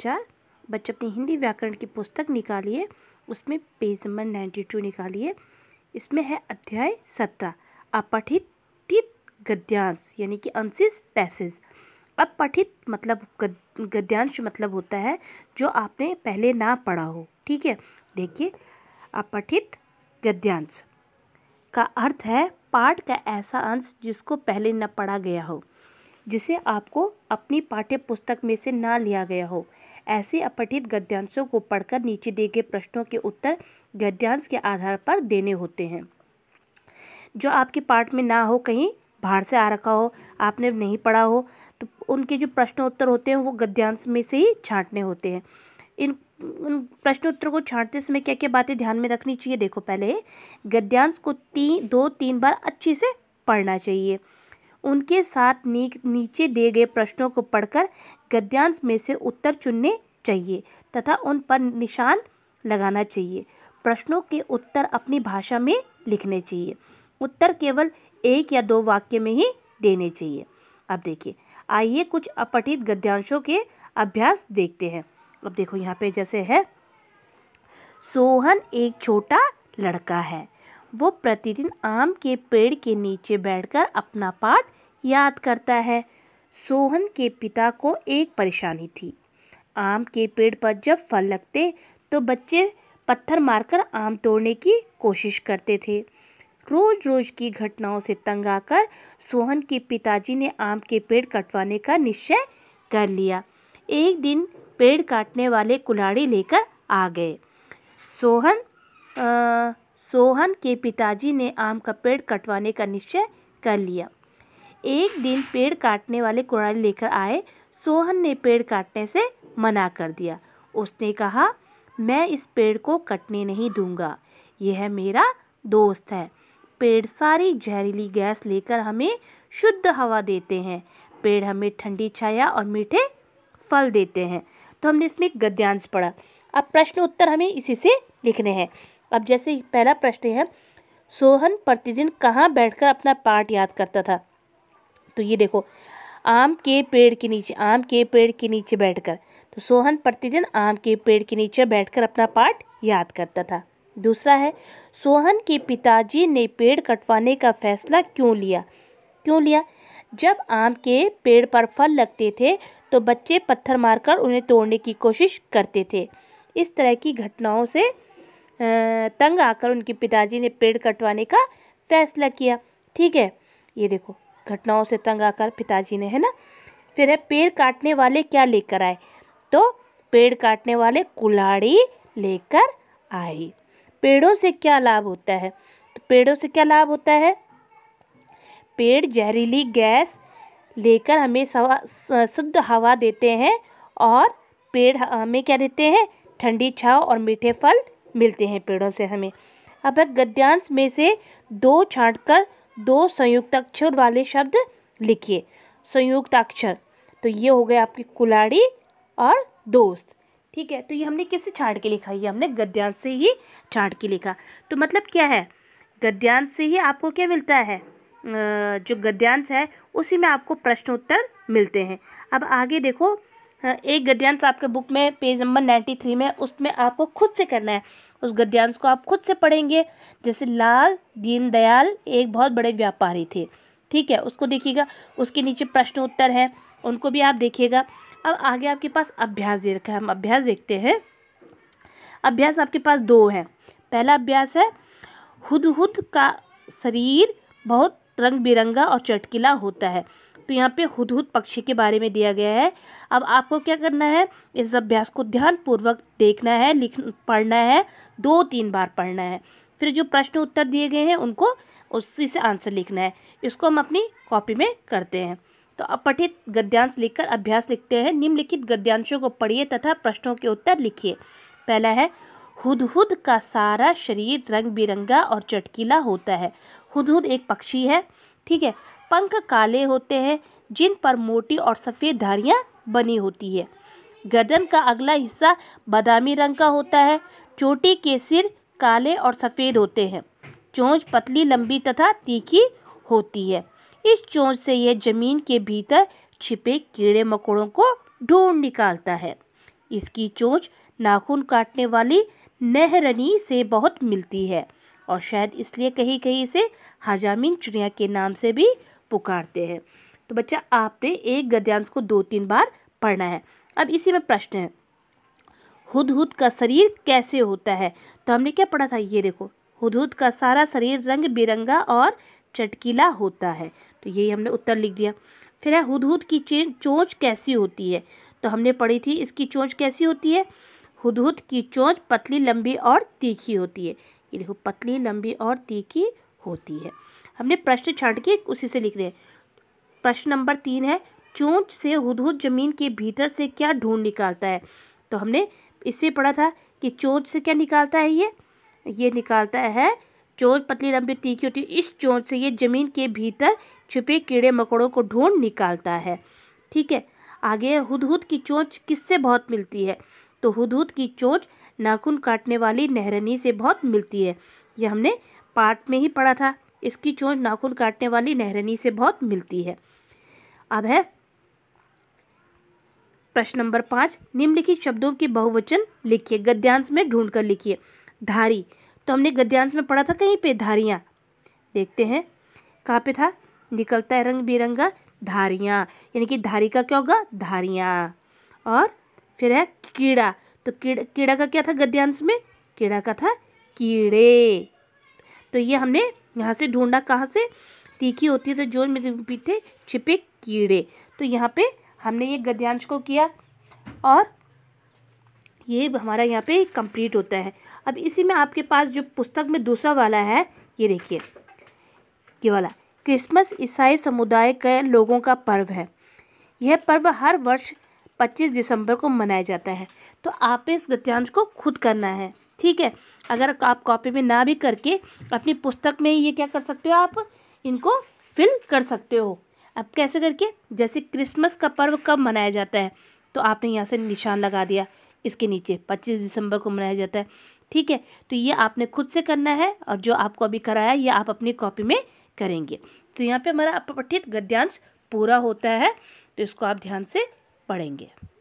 चार बच्चे अपनी हिंदी व्याकरण की पुस्तक निकालिए उसमें पेज नंबर नाइन्टी टू निकालिए इसमें है अध्याय सत्रह अपठित गद्यांश यानी कि अंशिस पैसेज अपठित मतलब गद्यांश मतलब होता है जो आपने पहले ना पढ़ा हो ठीक है देखिए अपठित गद्यांश का अर्थ है पाठ का ऐसा अंश जिसको पहले न पढ़ा गया हो जिसे आपको अपनी पाठ्य पुस्तक में से ना लिया गया हो ऐसे अपठित गद्यांशों को पढ़कर नीचे दिए गए प्रश्नों के उत्तर गद्यांश के आधार पर देने होते हैं जो आपके पाठ में ना हो कहीं बाहर से आ रखा हो आपने नहीं पढ़ा हो तो उनके जो प्रश्नोत्तर होते हैं वो गद्यांश में से ही छांटने होते हैं इन उन प्रश्नोत्तर को छांटते समय क्या क्या बातें ध्यान में रखनी चाहिए देखो पहले गद्यांश को तीन दो तीन बार अच्छे से पढ़ना चाहिए उनके साथ नी, नीचे दिए गए प्रश्नों को पढ़कर गद्यांश में से उत्तर चुनने चाहिए तथा उन पर निशान लगाना चाहिए प्रश्नों के उत्तर अपनी भाषा में लिखने चाहिए उत्तर केवल एक या दो वाक्य में ही देने चाहिए अब देखिए आइए कुछ अपठित गद्यांशों के अभ्यास देखते हैं अब देखो यहाँ पे जैसे है सोहन एक छोटा लड़का है वो प्रतिदिन आम के पेड़ के नीचे बैठकर अपना पाठ याद करता है सोहन के पिता को एक परेशानी थी आम के पेड़ पर जब फल लगते तो बच्चे पत्थर मारकर आम तोड़ने की कोशिश करते थे रोज़ रोज़ की घटनाओं से तंग आकर सोहन के पिताजी ने आम के पेड़ कटवाने का निश्चय कर लिया एक दिन पेड़ काटने वाले कुल्हाड़ी लेकर आ गए सोहन आ, सोहन के पिताजी ने आम का पेड़ कटवाने का निश्चय कर लिया एक दिन पेड़ काटने वाले कुड़ाली लेकर आए सोहन ने पेड़ काटने से मना कर दिया उसने कहा मैं इस पेड़ को कटने नहीं दूंगा यह मेरा दोस्त है पेड़ सारी जहरीली गैस लेकर हमें शुद्ध हवा देते हैं पेड़ हमें ठंडी छाया और मीठे फल देते हैं तो हमने इसमें गद्यांश पढ़ा अब प्रश्न उत्तर हमें इसी से लिखने हैं अब जैसे पहला प्रश्न है सोहन प्रतिदिन कहाँ बैठकर अपना पाठ याद करता था तो ये देखो आम के पेड़ के नीचे आम के पेड़ के नीचे बैठकर तो सोहन प्रतिदिन आम के पेड़ के नीचे बैठकर अपना पाठ याद करता था दूसरा है सोहन के पिताजी ने पेड़ कटवाने का फैसला क्यों लिया क्यों लिया जब आम के पेड़ पर फल लगते थे तो बच्चे पत्थर मारकर उन्हें तोड़ने की कोशिश करते थे इस तरह की घटनाओं से तंग आकर उनके पिताजी ने पेड़ कटवाने का फैसला किया ठीक है ये देखो घटनाओं से तंग आकर पिताजी ने है ना फिर है पेड़ काटने वाले क्या लेकर आए तो पेड़ काटने वाले कुल्हाड़ी लेकर आए पेड़ों से क्या लाभ होता है तो पेड़ों से क्या लाभ होता है पेड़ जहरीली गैस लेकर हमें शुद्ध हवा देते हैं और पेड़ हमें क्या देते हैं ठंडी छाव और मीठे फल मिलते हैं पेड़ों से हमें अब गद्यांश में से दो छांटकर दो संयुक्ताक्षर वाले शब्द लिखिए संयुक्ताक्षर तो ये हो गए आपकी कुलाड़ी और दोस्त ठीक है तो ये हमने किससे छाट के लिखा ये हमने गद्यांश से ही छाट के लिखा तो मतलब क्या है गद्यांश से ही आपको क्या मिलता है जो गद्यांश है उसी में आपको प्रश्नोत्तर मिलते हैं अब आगे देखो एक गद्यांश आपके बुक में पेज नंबर नाइन्टी थ्री में उसमें आपको खुद से करना है उस गद्यांश को आप खुद से पढ़ेंगे जैसे लाल दीनदयाल एक बहुत बड़े व्यापारी थे ठीक है उसको देखिएगा उसके नीचे प्रश्न उत्तर है उनको भी आप देखिएगा अब आगे आपके पास अभ्यास दे रखा है हम अभ्यास देखते हैं अभ्यास आपके पास दो हैं पहला अभ्यास है हुदहुद हुद का शरीर बहुत रंग बिरंगा और चटकीला होता है तो यहाँ पे हुदहुद पक्षी के बारे में दिया गया है अब आपको क्या करना है इस अभ्यास को ध्यानपूर्वक देखना है लिख पढ़ना है दो तीन बार पढ़ना है फिर जो प्रश्न उत्तर दिए गए हैं उनको उसी से आंसर लिखना है इसको हम अपनी कॉपी में करते हैं तो अपठित गद्यांश लिखकर अभ्यास लिखते हैं निम्नलिखित गद्यांशों को पढ़िए तथा प्रश्नों के उत्तर लिखिए पहला है हुदहुद का सारा शरीर रंग बिरंगा और चटकीला होता है हुदहुद एक पक्षी है ठीक है पंख काले होते हैं जिन पर मोटी और सफ़ेद धारियाँ बनी होती है गर्दन का अगला हिस्सा बादामी रंग का होता है चोटी के सिर काले और सफ़ेद होते हैं चोंच पतली लंबी तथा तीखी होती है इस चोंच से यह ज़मीन के भीतर छिपे कीड़े मकोड़ों को ढूंढ निकालता है इसकी चोंच नाखून काटने वाली नहरनी से बहुत मिलती है और शायद इसलिए कहीं कहीं इसे हजामिन चिड़िया के नाम से भी पुकारते हैं तो बच्चा आपने एक गद्यांश को दो तीन बार पढ़ना है अब इसी में प्रश्न है हुदहुद का शरीर कैसे होता है तो हमने क्या पढ़ा था ये देखो हुदहुद का सारा शरीर रंग बिरंगा और चटकीला होता है तो यही हमने उत्तर लिख दिया फिर है हुदहुद की चोंच कैसी होती है तो हमने पढ़ी थी इसकी चोंच कैसी होती है हुदहुद की चोंच पतली लंबी और तीखी होती है ये देखो पतली लंबी और तीखी होती है हमने प्रश्न छाट के उसी से लिख रहे हैं प्रश्न नंबर तीन है चोंच से हुदहुद जमीन के भीतर से क्या ढूंढ निकालता है तो हमने इससे पढ़ा था कि चोंच से क्या निकालता है ये ये निकालता है चोंच पतली लंबी तीखी होती है इस चोंच से ये ज़मीन के भीतर छिपे कीड़े मकोड़ों को ढूंढ निकालता है ठीक है आगे हुदहुद की चोंच किससे बहुत मिलती है तो हुदहुद की चोंच नाखून काटने वाली नहरनी से बहुत मिलती है यह हमने पार्ट में ही पढ़ा था इसकी चोंच नाखून काटने वाली नहरनी से बहुत मिलती है अब है प्रश्न नंबर पाँच निम्नलिखित शब्दों के बहुवचन लिखिए गद्यांश में ढूंढ कर लिखिए धारी तो हमने गद्यांश में पढ़ा था कहीं पे धारियाँ देखते हैं कहाँ पे था निकलता है रंग बिरंगा धारियाँ यानी कि धारी का क्या होगा धारियाँ और फिर है कीड़ा तो कीड़ा कीड़ा का क्या था गद्यांश में कीड़ा का था कीड़े तो ये हमने यहाँ से ढूंढा कहाँ से तीखी होती है तो जोर मेरे पीठे छिपे कीड़े तो यहाँ पे हमने ये गद्यांश को किया और ये हमारा यहाँ पे कंप्लीट होता है अब इसी में आपके पास जो पुस्तक में दूसरा वाला है ये देखिए ये वाला क्रिसमस ईसाई समुदाय के लोगों का पर्व है यह पर्व हर वर्ष 25 दिसंबर को मनाया जाता है तो आप इस गद्यांश को खुद करना है ठीक है अगर आप कॉपी में ना भी करके अपनी पुस्तक में ये क्या कर सकते हो आप इनको फिल कर सकते हो अब कैसे करके जैसे क्रिसमस का पर्व कब मनाया जाता है तो आपने यहाँ से निशान लगा दिया इसके नीचे पच्चीस दिसंबर को मनाया जाता है ठीक है तो ये आपने खुद से करना है और जो आपको अभी कराया ये आप अपनी कॉपी में करेंगे तो यहाँ पे हमारा अपठित गद्यांश पूरा होता है तो इसको आप ध्यान से पढ़ेंगे